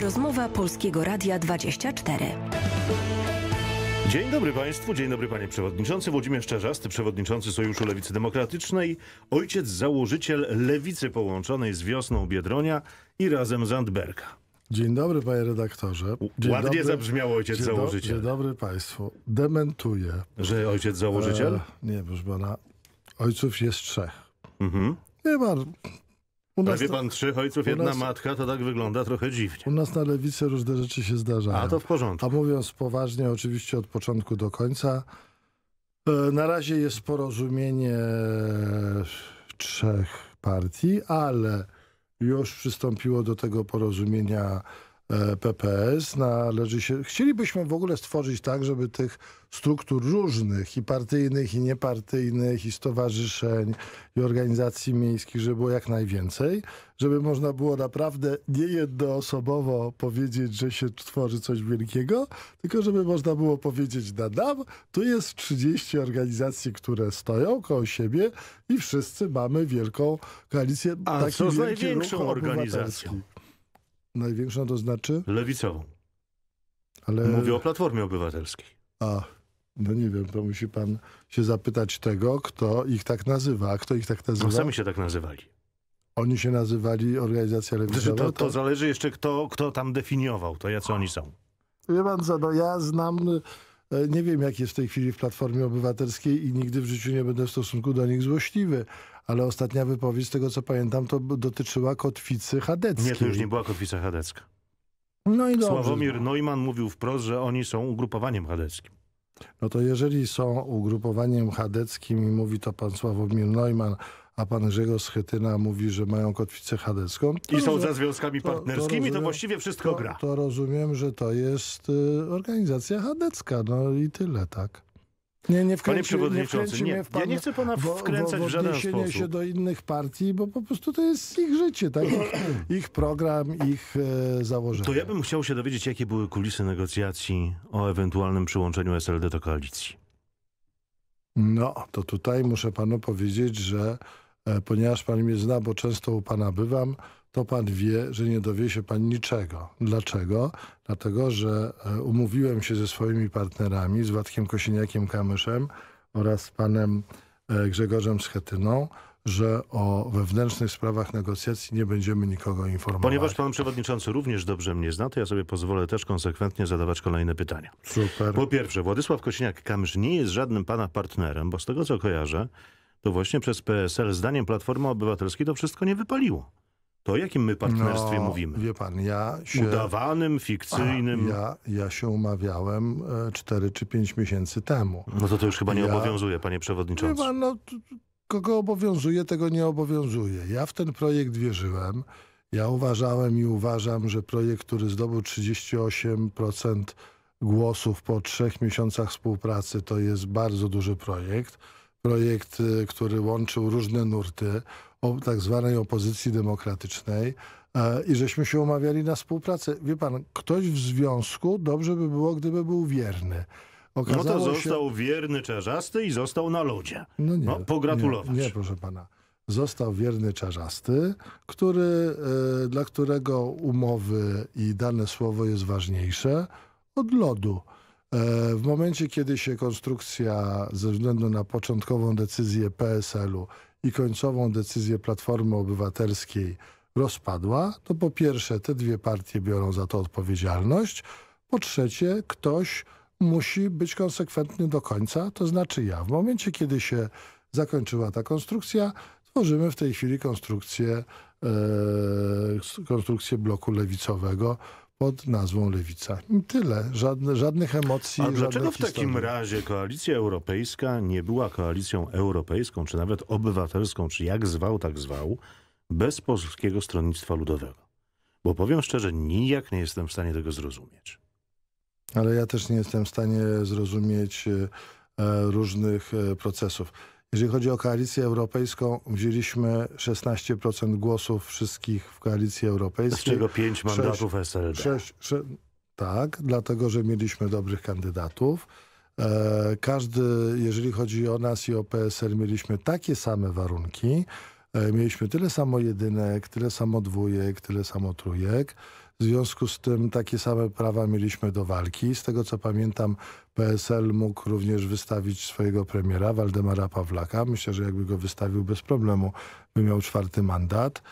Rozmowa Polskiego Radia 24. Dzień dobry Państwu, dzień dobry Panie Przewodniczący. Włodzimierz Czerzasty, Przewodniczący Sojuszu Lewicy Demokratycznej, ojciec założyciel Lewicy Połączonej z Wiosną Biedronia i razem z Andberga. Dzień dobry panie redaktorze. Dzień Ładnie dobry. zabrzmiał ojciec dzień założyciel. Do, dzień dobry państwu. Dementuję. Że ojciec założyciel? E, nie, proszę pana. Ojców jest trzech. Mhm. Nie ma Prawie pan trzech ojców, jedna nas, matka, to tak wygląda trochę dziwnie. U nas na lewicy różne rzeczy się zdarzają. A to w porządku. A mówiąc poważnie, oczywiście od początku do końca, e, na razie jest porozumienie trzech partii, ale już przystąpiło do tego porozumienia E, PPS. Należy się, chcielibyśmy w ogóle stworzyć tak, żeby tych struktur różnych i partyjnych, i niepartyjnych, i stowarzyszeń, i organizacji miejskich, żeby było jak najwięcej, żeby można było naprawdę nie jednoosobowo powiedzieć, że się tworzy coś wielkiego, tylko żeby można było powiedzieć, dadam, tu jest 30 organizacji, które stoją koło siebie i wszyscy mamy wielką koalicję. A co z największą organizacją? Największą to znaczy? Lewicową. Ale... Mówię o Platformie Obywatelskiej. A, no nie wiem, to musi pan się zapytać tego, kto ich tak nazywa. A kto ich tak nazywa? No sami się tak nazywali. Oni się nazywali Organizacja znaczy, Lewicowa? To, to tak? zależy jeszcze, kto, kto tam definiował to, co oni są. Wie pan co, no ja znam E, nie wiem, jak jest w tej chwili w Platformie Obywatelskiej i nigdy w życiu nie będę w stosunku do nich złośliwy ale ostatnia wypowiedź, z tego co pamiętam, to dotyczyła kotwicy chadeckiej. Nie, to już nie była kotwica chadecka. No i dobrze. Sławomir Neumann mówił wprost, że oni są ugrupowaniem chadeckim. No to jeżeli są ugrupowaniem chadeckim i mówi to pan Sławomir Neumann, a pan Grzegorz Schetyna mówi, że mają kotwicę chadecką. To, I są za związkami to, partnerskimi, to, rozumiem, to, właściwie wszystko gra. To rozumiem, że to jest y, organizacja chadecka, no i tyle, tak? Nie, nie wkręci, Panie Przewodniczący, nie, nie pan, ja nie chcę Pana wkręcać bo, w żaden sposób. się do innych partii, bo po prostu to jest ich życie, tak? ich, ich program, ich e, założenie. To ja bym chciał się dowiedzieć, jakie były kulisy negocjacji o ewentualnym przyłączeniu SLD do koalicji. No, to tutaj muszę Panu powiedzieć, że E, ponieważ pan mnie zna, bo często u pana bywam, to pan wie, że nie dowie się pan niczego. Dlaczego? Dlatego, że e, umówiłem się ze swoimi partnerami, z Władkiem Kosiniakiem-Kamyszem oraz z panem e, Grzegorzem Schetyną, że o wewnętrznych sprawach negocjacji nie będziemy nikogo informować. Ponieważ pan przewodniczący również dobrze mnie zna, to ja sobie pozwolę też konsekwentnie zadawać kolejne pytania. Super. Po pierwsze, Władysław Kosiniak-Kamysz nie jest żadnym pana partnerem, bo z tego co kojarzę, to właśnie przez PSL, zdaniem Platformy Obywatelskiej, to wszystko nie wypaliło. To o jakim my partnerstwie no, mówimy? Wie pan, ja się... Udawanym, fikcyjnym? Aha, ja, ja się umawiałem 4 e, czy 5 miesięcy temu. No to to już chyba nie ja... obowiązuje, panie przewodniczący. Wie pan, no, kogo obowiązuje, tego nie obowiązuje. Ja w ten projekt wierzyłem. Ja uważałem i uważam, że projekt, który zdobył 38% głosów po trzech miesiącach współpracy, to jest bardzo duży projekt projekt, y, który łączył różne nurty o tak zwanej opozycji demokratycznej e, i żeśmy się umawiali na współpracę. Wie pan, ktoś w związku dobrze by było, gdyby był wierny. Okazało no to został się... wierny Czarzasty i został na lodzie. No, nie, no pogratulować. Nie, nie, proszę pana. Został wierny Czarzasty, który, e, dla którego umowy i dane słowo jest ważniejsze od lodu. E, w momencie, kiedy się konstrukcja ze względu na początkową decyzję PSL-u i końcową decyzję Platformy Obywatelskiej rozpadła, to po pierwsze te dwie partie biorą za to odpowiedzialność, po trzecie ktoś musi być konsekwentny do końca, to znaczy ja. W momencie, kiedy się zakończyła ta konstrukcja, tworzymy w tej chwili konstrukcję, e, konstrukcję bloku lewicowego, pod nazwą Lewica. I tyle. Żadne, żadnych emocji. A dlaczego w historii. takim razie koalicja europejska nie była koalicją europejską, czy nawet obywatelską, czy jak zwał, tak zwał, bez Polskiego Stronnictwa Ludowego? Bo powiem szczerze, nijak nie jestem w stanie tego zrozumieć. Ale ja też nie jestem w stanie zrozumieć e, różnych e, procesów. Jeżeli chodzi o koalicję europejską, wzięliśmy 16% głosów wszystkich w koalicji europejskiej. Z czego 5 mandatów 6, SLD. 6, 6, tak, dlatego, że mieliśmy dobrych kandydatów. E, każdy, jeżeli chodzi o nas i o PSL, mieliśmy takie same warunki. E, mieliśmy tyle samo jedynek, tyle samo dwójek, tyle samo trójek. W związku z tym takie same prawa mieliśmy do walki. Z tego co pamiętam PSL mógł również wystawić swojego premiera Waldemara Pawlaka. Myślę, że jakby go wystawił bez problemu by miał czwarty mandat. E,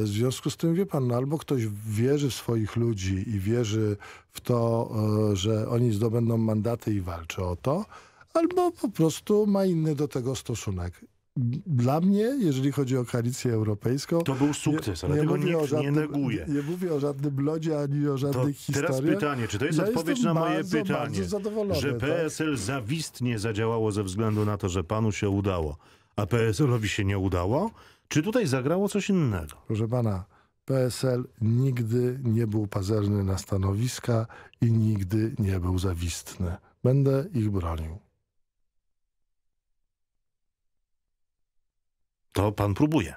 w związku z tym, wie pan, no albo ktoś wierzy w swoich ludzi i wierzy w to, e, że oni zdobędą mandaty i walczy o to, albo po prostu ma inny do tego stosunek dla mnie, jeżeli chodzi o koalicję europejską... To był sukces, nie, ale nie tego nikt żadnym, nie neguje. Nie mówię o żadnym blodzie, ani o żadnych to historiach. Teraz pytanie, czy to jest ja odpowiedź na moje bardzo, pytanie, bardzo że PSL tak? zawistnie zadziałało ze względu na to, że panu się udało, a PSL-owi się nie udało? Czy tutaj zagrało coś innego? Proszę pana, PSL nigdy nie był pazerny na stanowiska i nigdy nie był zawistny. Będę ich bronił. to pan próbuje.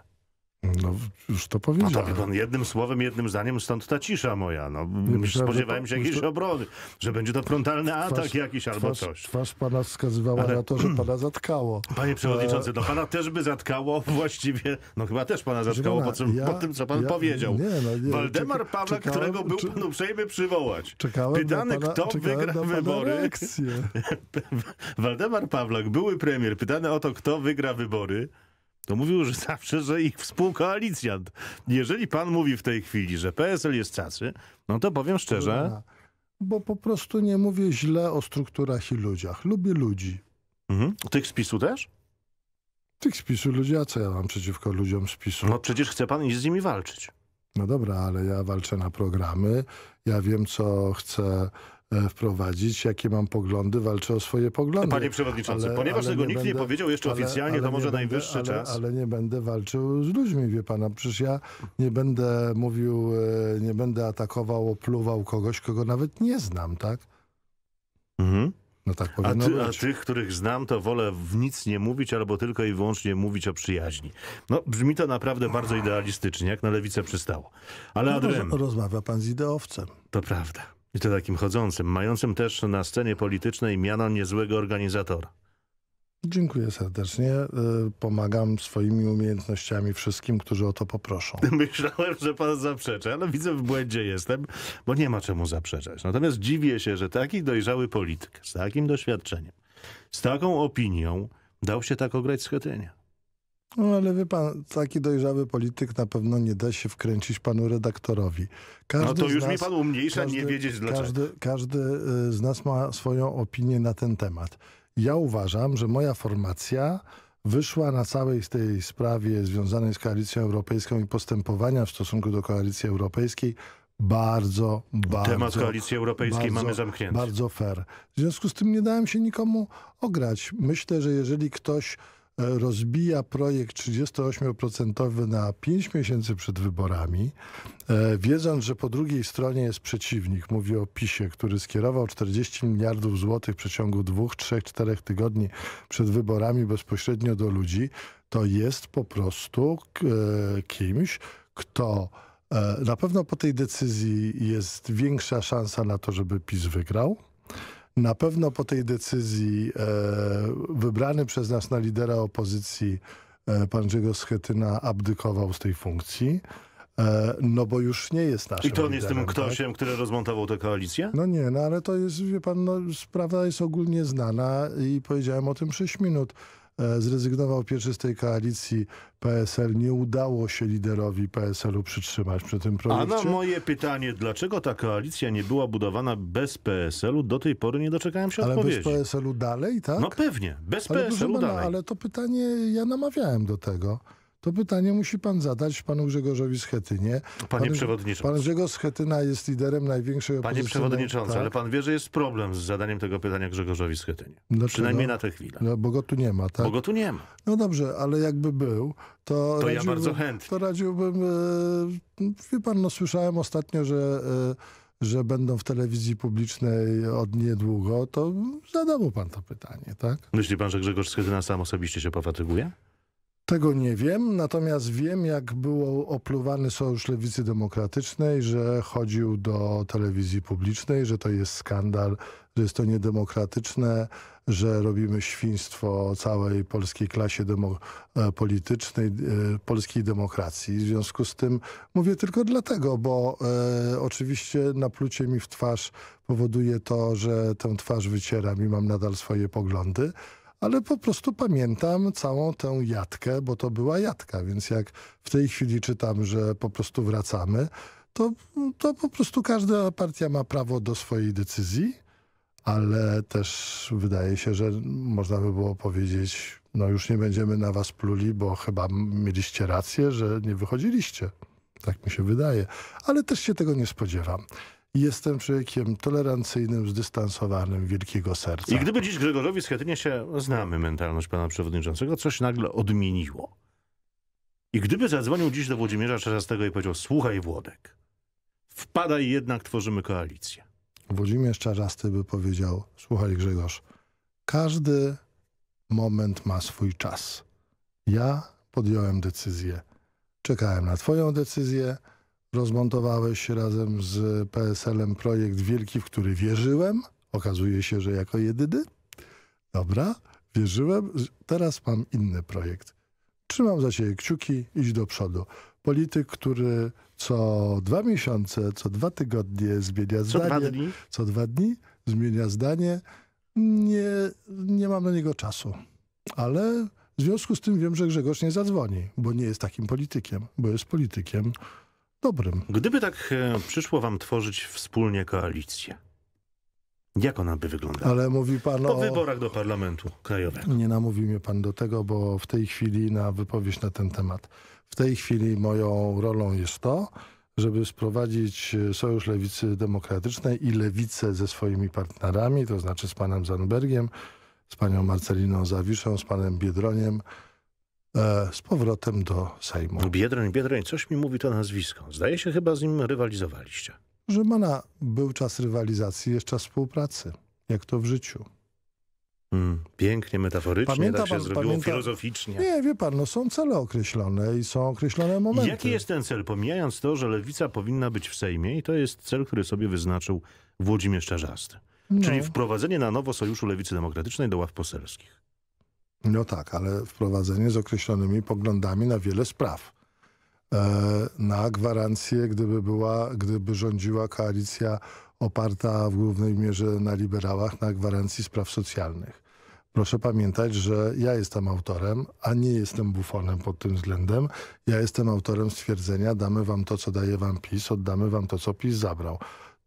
No, już to powiedziałem. No, pan jednym słowem, jednym zdaniem, stąd ta cisza moja. No, spodziewałem się jakiejś obrony, że będzie to frontalny atak jakiś albo twarz, coś. Twarz pana wskazywała Ale... na to, że pana zatkało. Panie przewodniczący, do no pana też by zatkało właściwie, no chyba też pana zatkało pana, po, co, ja, po, tym, co pan ja, powiedział. Nie, no, nie, Waldemar Pawlak, którego był czy... pan uprzejmy przywołać. Czekałem Pytany, pana, kto wygra wybory. Waldemar Pawlak, były premier, pytany o to, kto wygra wybory, to mówił że zawsze, że ich współkoalicjant. Jeżeli pan mówi w tej chwili, że PSL jest cacy, no to powiem szczerze... Bo po prostu nie mówię źle o strukturach i ludziach. Lubię ludzi. Mhm. Tych z PiSu też? Tych z PiSu ludzi, a co ja mam przeciwko ludziom z PiSu? No przecież chce pan iść z nimi walczyć. No dobra, ale ja walczę na programy. Ja wiem, co chcę. E, wprowadzić, jakie mam poglądy, walczę o swoje poglądy. Panie Przewodniczący, ale, ponieważ ale tego nikt będę, nie powiedział jeszcze ale, oficjalnie, to może najwyższy czas. Ale nie będę walczył z ludźmi, wie pana. Przecież ja nie będę mówił, e, nie będę atakował, opluwał kogoś, kogo nawet nie znam, tak? Mhm. No tak a, ty, a, tych, których znam, to wolę w nic nie mówić, albo tylko i wyłącznie mówić o przyjaźni. No, brzmi to naprawdę bardzo idealistycznie, jak na lewicę przystało. Ale no, Adrem... Rozmawia pan z ideowcem. To prawda. I to takim chodzącym, mającym też na scenie politycznej miano niezłego organizatora. Dziękuję serdecznie. E, pomagam swoimi umiejętnościami wszystkim, którzy o to poproszą. Myślałem, że pan zaprzecza, ale widzę w błędzie jestem, bo nie ma czemu zaprzeczać. Natomiast dziwię się, że taki dojrzały polityk z takim doświadczeniem, z taką opinią dał się tak ograć z Chetynia. No ale wie pan, taki dojrzały polityk na pewno nie da się wkręcić panu redaktorowi. Każdy no to już nas, mi pan umniejsza każdy, nie wiedzieć dlaczego. Każdy, każdy y, z nas ma swoją opinię na ten temat. Ja uważam, że moja formacja wyszła na całej tej sprawie związanej z Koalicją Europejską i postępowania w stosunku do Koalicji Europejskiej bardzo, bardzo... Temat Koalicji Europejskiej bardzo, mamy zamknięty. Bardzo fair. W związku z tym nie dałem się nikomu ograć. Myślę, że jeżeli ktoś rozbija projekt 38% na 5 miesięcy przed wyborami, e, wiedząc, że po drugiej stronie jest przeciwnik. Mówi o PiSie, który skierował 40 miliardów złotych w przeciągu dwóch, trzech, czterech tygodni przed wyborami bezpośrednio do ludzi. To jest po prostu e, kimś, kto... E, na pewno po tej decyzji jest większa szansa na to, żeby PiS wygrał. Na pewno po tej decyzji e, wybrany przez nas na lidera opozycji e, pan Grzegorz Schetyna abdykował z tej funkcji. E, no bo już nie jest naszym I to on jest tym ktośem, tak? który rozmontował tę koalicję? No nie, no ale to jest, wie pan, no, sprawa jest ogólnie znana i powiedziałem o tym 6 minut. E, zrezygnował pierwszy z tej koalicji PSL. Nie udało się liderowi PSL-u przytrzymać przy tym projekcie. A na moje pytanie, dlaczego ta koalicja nie była budowana bez PSL-u, do tej pory nie doczekałem się ale odpowiedzi. Ale bez PSL-u dalej, tak? No pewnie, bez PSL-u dalej. Ale to pytanie ja namawiałem do tego to pytanie musi pan zadać panu Grzegorzowi Schetynie. Panie pan, przewodniczący. Pan Grzegorz Schetyna jest liderem największej opozycji. Panie przewodniczący, tak? ale pan wie, że jest problem z zadaniem tego pytania Grzegorzowi Schetynie. Dlaczego? Przynajmniej na tę chwilę. No, bo go tu nie ma, tak? Bo go tu nie ma. No dobrze, ale jakby był, to... To radziłbym, ja bardzo chętnie. To radziłbym... E, wie pan, no słyszałem ostatnio, że... E, że będą w telewizji publicznej od niedługo, to zadał pan to pytanie, tak? Myśli pan, że Grzegorz Schetyna sam osobiście się pofatyguje? Tego nie wiem, natomiast wiem, jak był opluwany Sojusz Lewicy Demokratycznej, że chodził do telewizji publicznej, że to jest skandal, że jest to niedemokratyczne, że robimy świństwo całej polskiej klasie demo e, politycznej, e, polskiej demokracji. W związku z tym mówię tylko dlatego, bo e, oczywiście naplucie mi w twarz powoduje to, że tę twarz wycieram i mam nadal swoje poglądy, ale po prostu pamiętam całą tę jatkę, bo to była jatka, więc jak w tej chwili czytam, że po prostu wracamy, to, to po prostu każda partia ma prawo do swojej decyzji, ale też wydaje się, że można by było powiedzieć, no już nie będziemy na was pluli, bo chyba mieliście rację, że nie wychodziliście. Tak mi się wydaje. Ale też się tego nie spodziewam. Jestem człowiekiem tolerancyjnym, zdystansowanym, wielkiego serca. I gdyby dziś Grzegorzowi Schetynie się, znamy mentalność pana przewodniczącego, coś nagle odmieniło. I gdyby zadzwonił dziś do Włodzimierza Czerzastego i powiedział, słuchaj Włodek, wpadaj jednak, tworzymy koalicję. Włodzimierz Czarzasty by powiedział, słuchaj Grzegorz, każdy moment ma swój czas. Ja podjąłem decyzję. Czekałem na twoją decyzję, Rozmontowałeś razem z PSL-em projekt wielki, w który wierzyłem. Okazuje się, że jako jedyny. Dobra, wierzyłem. Teraz mam inny projekt. Trzymam za ciebie kciuki, idź do przodu. Polityk, który co dwa miesiące, co dwa tygodnie zmienia co zdanie. Dwa dni. Co dwa dni zmienia zdanie. Nie, nie mam na niego czasu. Ale w związku z tym wiem, że Grzegorz nie zadzwoni, bo nie jest takim politykiem, bo jest politykiem dobrym. Gdyby tak e, przyszło wam tworzyć wspólnie koalicję, jak ona by wyglądała? Ale mówi pan po o... Po wyborach do parlamentu krajowego. Nie namówi mnie pan do tego, bo w tej chwili na wypowiedź na ten temat. W tej chwili moją rolą jest to, żeby sprowadzić e, Sojusz Lewicy Demokratycznej i Lewicę ze swoimi partnerami, to znaczy z panem Zanbergiem, z panią Marceliną Zawiszą, z panem Biedroniem, E, z powrotem do Sejmu. Biedroń, Biedroń, coś mi mówi to nazwisko. Zdaje się, chyba z nim rywalizowaliście. Proszę był czas rywalizacji, jest czas współpracy, jak to w życiu. Mm, pięknie, metaforycznie, pamięta tak się pan, zrobiło pamięta... filozoficznie. Nie, wie pan, no są cele określone i są określone momenty. Jaki jest ten cel? Pomijając to, że lewica powinna być w Sejmie i to jest cel, który sobie wyznaczył Włodzimierz Czarzasty. No. Czyli wprowadzenie na nowo Sojuszu Lewicy Demokratycznej do ław poselskich. No tak, ale wprowadzenie z określonymi poglądami na wiele spraw. E, na gwarancję, gdyby była, gdyby rządziła koalicja oparta w głównej mierze na liberałach, na gwarancji spraw socjalnych. Proszę pamiętać, że ja jestem autorem, a nie jestem bufonem pod tym względem. Ja jestem autorem stwierdzenia, damy wam to, co daje wam PiS, oddamy wam to, co PiS zabrał.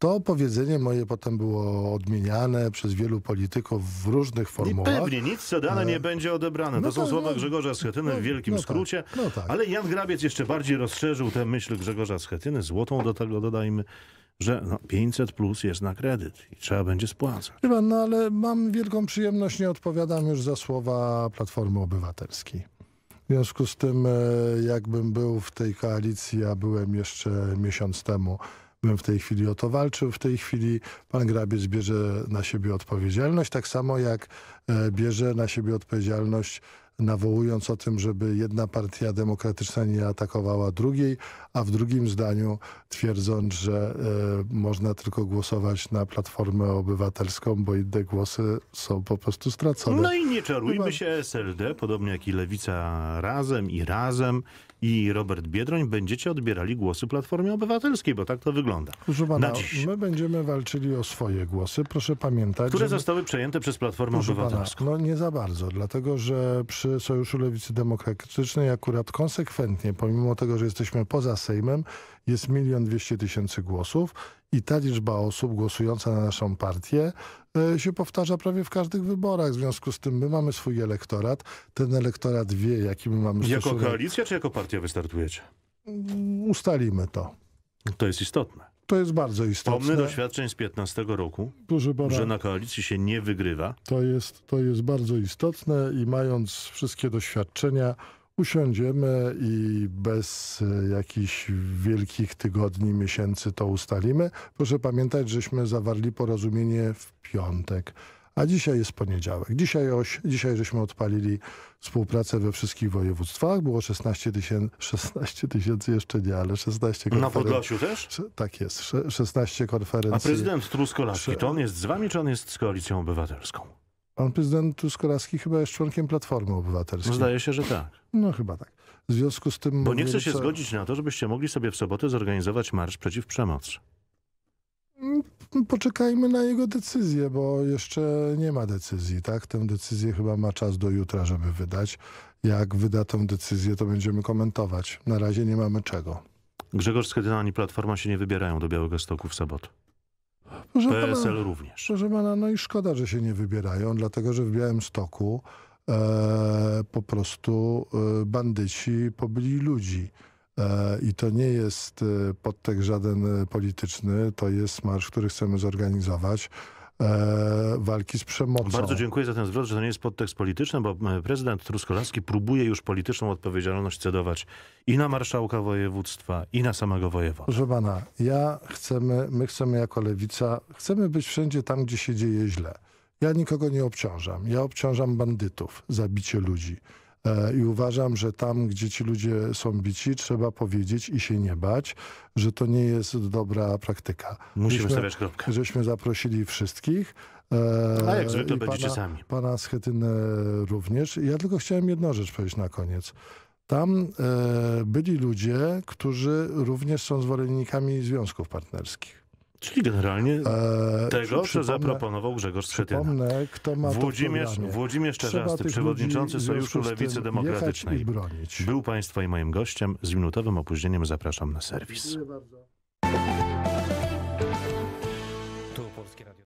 To powiedzenie moje potem było odmieniane przez wielu polityków w różnych formułach. I pewnie nic co dane nie będzie odebrane. No to, są słowa no- Grzegorza Schetyny no, w wielkim no tak, skrócie. Tak, tak. Ale Jan Grabiec jeszcze bardziej rozszerzył tę myśl Grzegorza Schetyny. Złotą do tego dodajmy że no, 500 plus jest na kredyt i trzeba będzie spłacać. Chyba, no ale mam wielką przyjemność, nie odpowiadam już za słowa Platformy Obywatelskiej. W związku z tym, e, jakbym był w tej koalicji, a byłem jeszcze miesiąc temu, bym w tej chwili o to walczył. W tej chwili pan Grabiec bierze na siebie odpowiedzialność, tak samo jak e, bierze na siebie odpowiedzialność nawołując o tym, żeby jedna partia demokratyczna nie atakowała drugiej, a w drugim zdaniu twierdząc, że e, można tylko głosować na Platformę Obywatelską, bo inne głosy są po prostu stracone. No i nie czarujmy się, SLD, podobnie jak i Lewica Razem i Razem i Robert Biedroń, będziecie odbierali głosy Platformie Obywatelskiej, bo tak to wygląda. Proszę pana, my będziemy walczyli o swoje głosy, proszę pamiętać. Które że... zostały przejęte przez Platformę Obywatelską. Pana, no nie za bardzo, dlatego że przy przy Sojuszu Lewicy Demokratycznej akurat konsekwentnie, pomimo tego, że jesteśmy poza Sejmem, jest milion dwieście tysięcy głosów i ta liczba osób głosująca na naszą partię e, się powtarza prawie w każdych wyborach. W związku z tym my mamy swój elektorat. Ten elektorat wie, jaki my mamy Jako koalicja czy jako partia wystartujecie? Mm, ustalimy to. To jest istotne. To jest bardzo istotne. Pomny doświadczeń z 15 roku, że na koalicji się nie wygrywa. To jest, to jest bardzo istotne i mając wszystkie doświadczenia usiądziemy i bez e, jakichś wielkich tygodni, miesięcy to ustalimy. Proszę pamiętać, żeśmy zawarli porozumienie w piątek a dzisiaj jest poniedziałek. Dzisiaj, oś, dzisiaj żeśmy odpalili współpracę we wszystkich województwach. Było 16 tysięcy, 16 tysięcy jeszcze nie, ale 16 konferencji. Na Podlasiu też? Tak jest, 16 konferencji. A prezydent Truskolaski, to on jest z wami, czy on jest z Koalicją Obywatelską? Pan prezydent Truskolaski chyba jest członkiem Platformy Obywatelskiej. No, zdaje się, że tak. No chyba tak. W związku z tym... Bo nie chcę się co... zgodzić na to, żebyście mogli sobie w sobotę zorganizować marsz przeciw przemocy. Mm, poczekajmy na jego decyzję, bo jeszcze nie ma decyzji, tak? Tę decyzję chyba ma czas do jutra, żeby wydać. Jak wyda tę decyzję, to będziemy komentować. Na razie nie mamy czego. Grzegorz Schetyna ani Platforma się nie wybierają do Białego Stoku w sobotę. Proszę PSL pana, również. Proszę pana, no i szkoda, że się nie wybierają, dlatego że w Białym Stoku e, po prostu e, bandyci pobili ludzi. E, I to nie jest e, podtekst żaden e, polityczny, to jest marsz, który chcemy zorganizować walki z przemocą. Bardzo dziękuję za ten zwrot, że to nie jest podtekst polityczny, bo prezydent Truskolaski próbuje już polityczną odpowiedzialność cedować i na marszałka województwa, i na samego wojewoda. Proszę pana, ja chcemy, my chcemy jako lewica, chcemy być wszędzie tam, gdzie się dzieje źle. Ja nikogo nie obciążam. Ja obciążam bandytów, zabicie ludzi. E, I uważam, że tam, gdzie ci ludzie są bici, trzeba powiedzieć i się nie bać, że to nie jest dobra praktyka. Musimy Myśmy, stawiać kropkę. Żeśmy zaprosili wszystkich. E, A jak zwykle będziecie pana, sami. Pana Schetynę również. Ja tylko chciałem jedną rzecz powiedzieć na koniec. Tam e, byli ludzie, którzy również są zwolennikami związków partnerskich. Czyli generalnie eee, tego, co zaproponował Grzegorz Schetyna. kto ma Włodzimierz, Włodzimierz Czerzasty, przewodniczący Sojuszu Lewicy Demokratycznej. Był Państwa i moim gościem. Z minutowym opóźnieniem zapraszam na serwis.